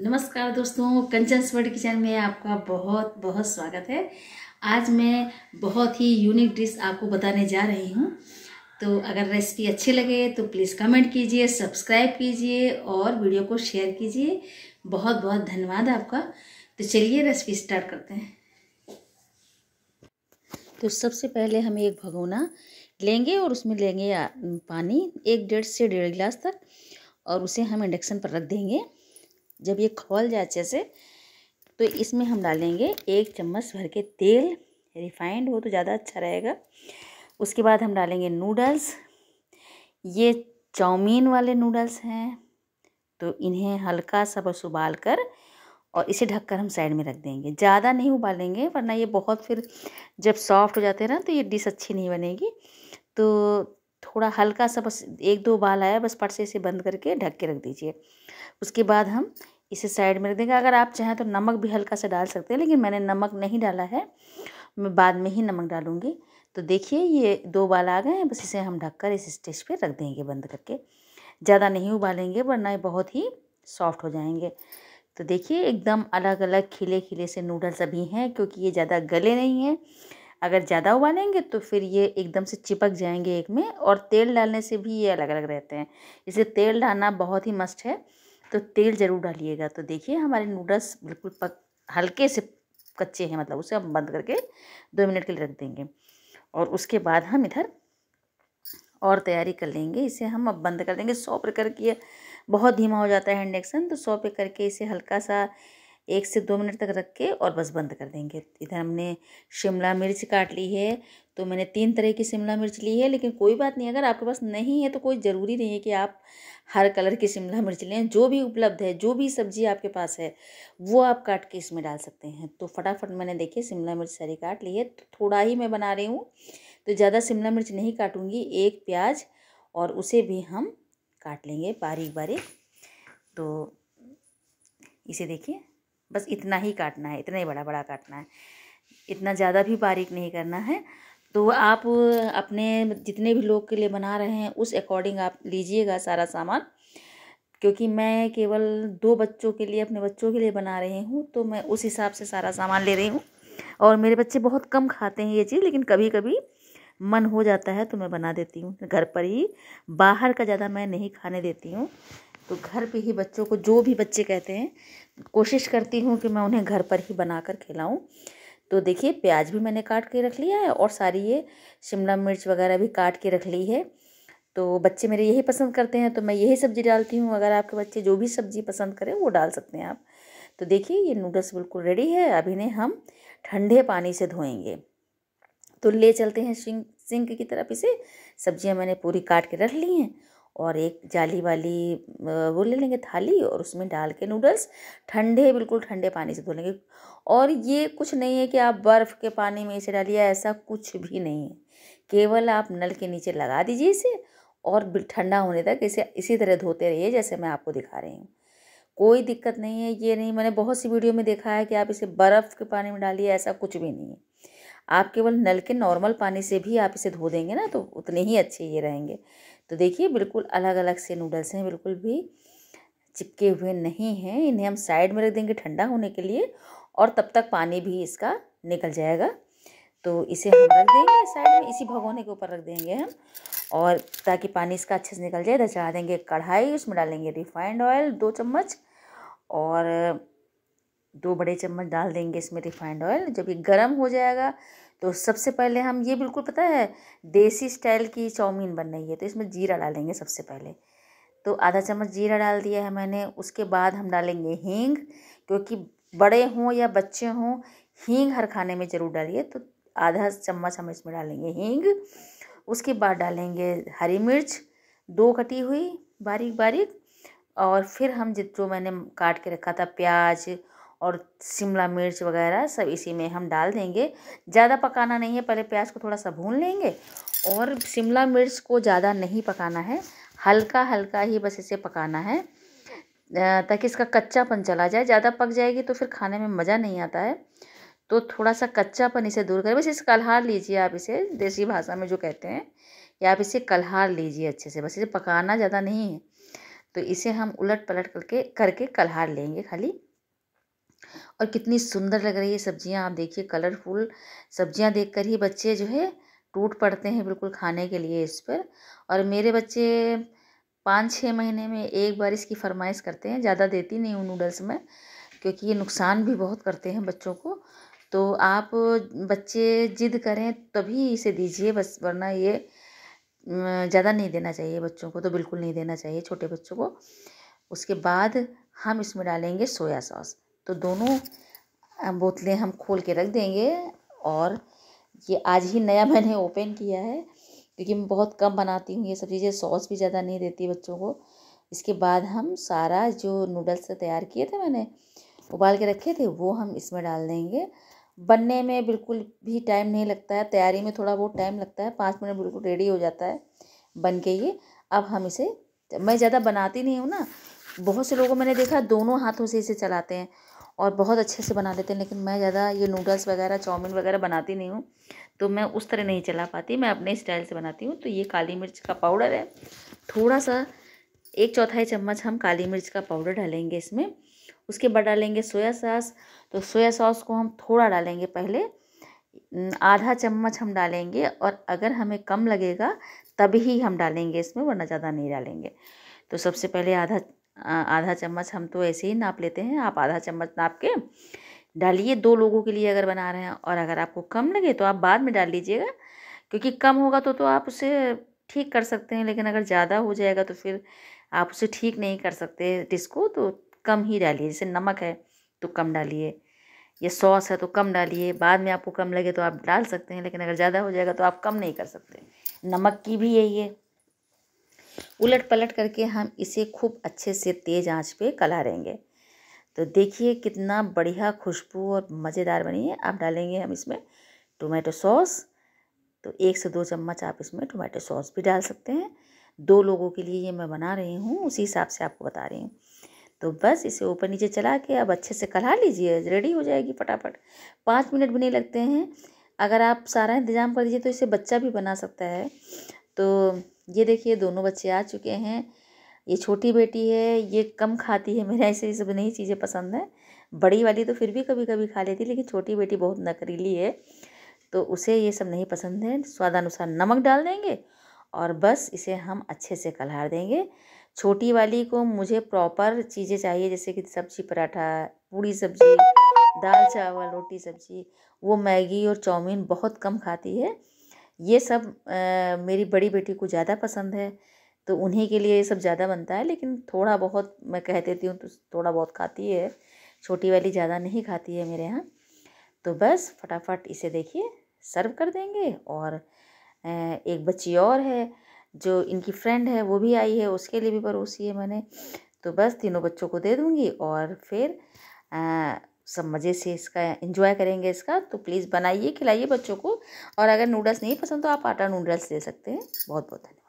नमस्कार दोस्तों कंचन sword kitchen में आपका बहुत बहुत स्वागत है आज मैं बहुत ही यूनिक डिश आपको बताने जा रही हूँ तो अगर रेसिपी अच्छी लगे तो प्लीज़ कमेंट कीजिए सब्सक्राइब कीजिए और वीडियो को शेयर कीजिए बहुत बहुत धन्यवाद आपका तो चलिए रेसिपी स्टार्ट करते हैं तो सबसे पहले हम एक भगोना लेंगे और उसमें लेंगे पानी एक डेढ़ से डेढ़ गिलास तक और उसे हम इंडक्शन पर रख देंगे जब ये खोल जाए अच्छे से तो इसमें हम डालेंगे एक चम्मच भर के तेल रिफाइंड हो तो ज़्यादा अच्छा रहेगा उसके बाद हम डालेंगे नूडल्स ये चाउमीन वाले नूडल्स हैं तो इन्हें हल्का सा बस उबाल कर और इसे ढककर हम साइड में रख देंगे ज़्यादा नहीं उबालेंगे वरना ये बहुत फिर जब सॉफ्ट हो जाते हैं ना तो ये डिश अच्छी नहीं बनेगी तो थोड़ा हल्का सा बस एक दो बाल आया बस पट से इसे बंद करके ढक के रख दीजिए उसके बाद हम इसे साइड में रख देंगे अगर आप चाहें तो नमक भी हल्का सा डाल सकते हैं लेकिन मैंने नमक नहीं डाला है मैं बाद में ही नमक डालूँगी तो देखिए ये दो बाल आ गए हैं बस इसे हम ढककर इस स्टेज पे रख देंगे बंद करके ज़्यादा नहीं उबालेंगे वरना ये बहुत ही सॉफ्ट हो जाएंगे तो देखिए एकदम अलग अलग खिले खिले से नूडल्स अभी हैं क्योंकि ये ज़्यादा गले नहीं हैं अगर ज़्यादा उबालेंगे तो फिर ये एकदम से चिपक जाएंगे एक में और तेल डालने से भी ये अलग अलग रहते हैं इसे तेल डालना बहुत ही मस्त है तो तेल ज़रूर डालिएगा तो देखिए हमारे नूडल्स बिल्कुल पक हल्के से कच्चे हैं मतलब उसे हम बंद करके दो मिनट के लिए रख देंगे और उसके बाद हम इधर और तैयारी कर लेंगे इसे हम अब बंद कर देंगे सौ पर करके बहुत धीमा हो जाता है इंडक्शन तो सौ पे करके इसे हल्का सा एक से दो मिनट तक रख के और बस बंद कर देंगे इधर हमने शिमला मिर्च काट ली है तो मैंने तीन तरह की शिमला मिर्च ली है लेकिन कोई बात नहीं अगर आपके पास नहीं है तो कोई ज़रूरी नहीं है कि आप हर कलर की शिमला मिर्च लें जो भी उपलब्ध है जो भी सब्जी आपके पास है वो आप काट के इसमें डाल सकते हैं तो फटाफट मैंने देखिए शिमला मिर्च सारी काट ली है तो थोड़ा ही मैं बना रही हूँ तो ज़्यादा शिमला मिर्च नहीं काटूँगी एक प्याज और उसे भी हम काट लेंगे बारीक बारीक तो इसे देखिए बस इतना ही काटना है इतना ही बड़ा बड़ा काटना है इतना ज़्यादा भी बारीक नहीं करना है तो आप अपने जितने भी लोग के लिए बना रहे हैं उस अकॉर्डिंग आप लीजिएगा सारा सामान क्योंकि मैं केवल दो बच्चों के लिए अपने बच्चों के लिए बना रही हूँ तो मैं उस हिसाब से सारा सामान ले रही हूँ और मेरे बच्चे बहुत कम खाते हैं ये चीज़ लेकिन कभी कभी मन हो जाता है तो मैं बना देती हूँ घर पर ही बाहर का ज़्यादा मैं नहीं खाने देती हूँ तो घर पे ही बच्चों को जो भी बच्चे कहते हैं कोशिश करती हूँ कि मैं उन्हें घर पर ही बना कर खिलाऊँ तो देखिए प्याज भी मैंने काट के रख लिया है और सारी ये शिमला मिर्च वगैरह भी काट के रख ली है तो बच्चे मेरे यही पसंद करते हैं तो मैं यही सब्ज़ी डालती हूँ अगर आपके बच्चे जो भी सब्ज़ी पसंद करें वो डाल सकते हैं आप तो देखिए ये नूडल्स बिल्कुल रेडी है अभी इन्हें हम ठंडे पानी से धोएंगे तो ले चलते हैं सिंक सिंक की तरफ इसे सब्जियां मैंने पूरी काट के रख ली हैं और एक जाली वाली वो ले लेंगे थाली और उसमें डाल के नूडल्स ठंडे बिल्कुल ठंडे पानी से धो लेंगे और ये कुछ नहीं है कि आप बर्फ़ के पानी में इसे डालिए ऐसा कुछ भी नहीं है केवल आप नल के नीचे लगा दीजिए इसे और ठंडा होने तक इसे इसी तरह धोते रहिए जैसे मैं आपको दिखा रही हूँ कोई दिक्कत नहीं है ये नहीं मैंने बहुत सी वीडियो में देखा है कि आप इसे बर्फ़ के पानी में डालिए ऐसा कुछ भी नहीं है आप केवल नल के नॉर्मल पानी से भी आप इसे धो देंगे ना तो उतने ही अच्छे ये रहेंगे तो देखिए बिल्कुल अलग अलग से नूडल्स हैं बिल्कुल भी चिपके हुए नहीं हैं इन्हें हम साइड में रख देंगे ठंडा होने के लिए और तब तक पानी भी इसका निकल जाएगा तो इसे हम रख देंगे साइड में इसी भगोने के ऊपर रख देंगे हम और ताकि पानी इसका अच्छे से निकल जाए इधर चढ़ा देंगे कढ़ाई उसमें डालेंगे रिफाइंड ऑयल दो चम्मच और दो बड़े चम्मच डाल देंगे इसमें रिफाइंड ऑयल जब ये गर्म हो जाएगा तो सबसे पहले हम ये बिल्कुल पता है देसी स्टाइल की चाउमीन बन रही है तो इसमें जीरा डालेंगे सबसे पहले तो आधा चम्मच जीरा डाल दिया है मैंने उसके बाद हम डालेंगे हींग क्योंकि बड़े हों या बच्चे हों हींग हर खाने में ज़रूर डालिए तो आधा चम्मच हम इसमें डालेंगे हींग उसके बाद डालेंगे हरी मिर्च दो कटी हुई बारीक बारीक और फिर हम जो मैंने काट के रखा था प्याज और शिमला मिर्च वगैरह सब इसी में हम डाल देंगे ज़्यादा पकाना नहीं है पहले प्याज को थोड़ा सा भून लेंगे और शिमला मिर्च को ज़्यादा नहीं पकाना है हल्का हल्का ही बस इसे पकाना है ताकि इसका कच्चापन चला जाए ज़्यादा पक जाएगी तो फिर खाने में मज़ा नहीं आता है तो थोड़ा सा कच्चापन इसे दूर करें बस इसे कल्हार लीजिए आप इसे देसी भाषा में जो कहते हैं या आप इसे कल्हार लीजिए अच्छे से बस इसे पकाना ज़्यादा नहीं है तो इसे हम उलट पलट करके करके कलहार लेंगे खाली और कितनी सुंदर लग रही है सब्जियां आप देखिए कलरफुल सब्जियां देखकर ही बच्चे जो है टूट पड़ते हैं बिल्कुल खाने के लिए इस पर और मेरे बच्चे पाँच छः महीने में एक बार इसकी फरमाइश करते हैं ज़्यादा देती नहीं हूँ नूडल्स में क्योंकि ये नुकसान भी बहुत करते हैं बच्चों को तो आप बच्चे जिद करें तभी इसे दीजिए बस वरना ये ज़्यादा नहीं देना चाहिए बच्चों को तो बिल्कुल नहीं देना चाहिए छोटे बच्चों को उसके बाद हम इसमें डालेंगे सोया सॉस तो दोनों बोतलें हम खोल के रख देंगे और ये आज ही नया मैंने ओपन किया है क्योंकि मैं बहुत कम बनाती हूँ ये सब चीज़ें सॉस भी ज़्यादा नहीं देती बच्चों को इसके बाद हम सारा जो नूडल्स तैयार किए थे मैंने उबाल के रखे थे वो हम इसमें डाल देंगे बनने में बिल्कुल भी टाइम नहीं लगता है तैयारी में थोड़ा बहुत टाइम लगता है पाँच मिनट बिल्कुल रेडी हो जाता है बन के ये अब हम इसे मैं ज़्यादा बनाती नहीं हूँ ना बहुत से लोगों मैंने देखा दोनों हाथों से इसे चलाते हैं और बहुत अच्छे से बना लेते हैं लेकिन मैं ज़्यादा ये नूडल्स वगैरह चाउमीन वगैरह बनाती नहीं हूँ तो मैं उस तरह नहीं चला पाती मैं अपने स्टाइल से बनाती हूँ तो ये काली मिर्च का पाउडर है थोड़ा सा एक चौथाई चम्मच हम काली मिर्च का पाउडर डालेंगे इसमें उसके बाद डालेंगे सोया सॉस तो सोया सॉस को हम थोड़ा डालेंगे पहले आधा चम्मच हम डालेंगे और अगर हमें कम लगेगा तभी हम डालेंगे इसमें वरना ज़्यादा नहीं डालेंगे तो सबसे पहले आधा आधा चम्मच हम तो ऐसे ही नाप लेते हैं आप आधा चम्मच नाप के डालिए दो लोगों के लिए अगर बना रहे हैं और अगर आपको कम लगे तो आप बाद में डाल लीजिएगा क्योंकि कम होगा तो तो आप उसे ठीक कर सकते हैं लेकिन अगर ज़्यादा हो जाएगा तो फिर आप उसे ठीक नहीं कर सकते डिस्को को तो कम ही डालिए जैसे नमक है तो कम डालिए या सॉस है तो कम डालिए बाद में आपको कम लगे तो आप डाल सकते हैं लेकिन अगर ज़्यादा हो जाएगा तो आप कम नहीं कर सकते नमक की भी यही है उलट पलट करके हम इसे खूब अच्छे से तेज़ आंच पे कलारेंगे तो देखिए कितना बढ़िया खुशबू और मज़ेदार बनी है आप डालेंगे हम इसमें टोमेटो सॉस तो एक से दो चम्मच आप इसमें टोमेटो सॉस भी डाल सकते हैं दो लोगों के लिए ये मैं बना रही हूँ उसी हिसाब से आपको बता रही हूँ तो बस इसे ऊपर नीचे चला के अब अच्छे से कला लीजिए रेडी हो जाएगी फटाफट पाँच मिनट भी नहीं लगते हैं अगर आप सारा इंतज़ाम कर दीजिए तो इसे बच्चा भी बना सकता है तो ये देखिए दोनों बच्चे आ चुके हैं ये छोटी बेटी है ये कम खाती है मेरे ऐसे ये सब नई चीज़ें पसंद है बड़ी वाली तो फिर भी कभी कभी खा लेती लेकिन छोटी बेटी बहुत नकरीली है तो उसे ये सब नहीं पसंद है स्वादानुसार नमक डाल देंगे और बस इसे हम अच्छे से कलहार देंगे छोटी वाली को मुझे प्रॉपर चीज़ें चाहिए जैसे कि सब्जी पराठा पूड़ी सब्जी दाल चावल रोटी सब्जी वो मैगी और चाउमीन बहुत कम खाती है ये सब आ, मेरी बड़ी बेटी को ज़्यादा पसंद है तो उन्हीं के लिए ये सब ज़्यादा बनता है लेकिन थोड़ा बहुत मैं कह देती हूँ तो थोड़ा बहुत खाती है छोटी वाली ज़्यादा नहीं खाती है मेरे यहाँ तो बस फटाफट इसे देखिए सर्व कर देंगे और एक बच्ची और है जो इनकी फ्रेंड है वो भी आई है उसके लिए भी परोसी है मैंने तो बस तीनों बच्चों को दे दूँगी और फिर आ, सब मज़े से इसका इंजॉय करेंगे इसका तो प्लीज़ बनाइए खिलाइए बच्चों को और अगर नूडल्स नहीं पसंद तो आप आटा नूडल्स ले सकते हैं बहुत बहुत धन्यवाद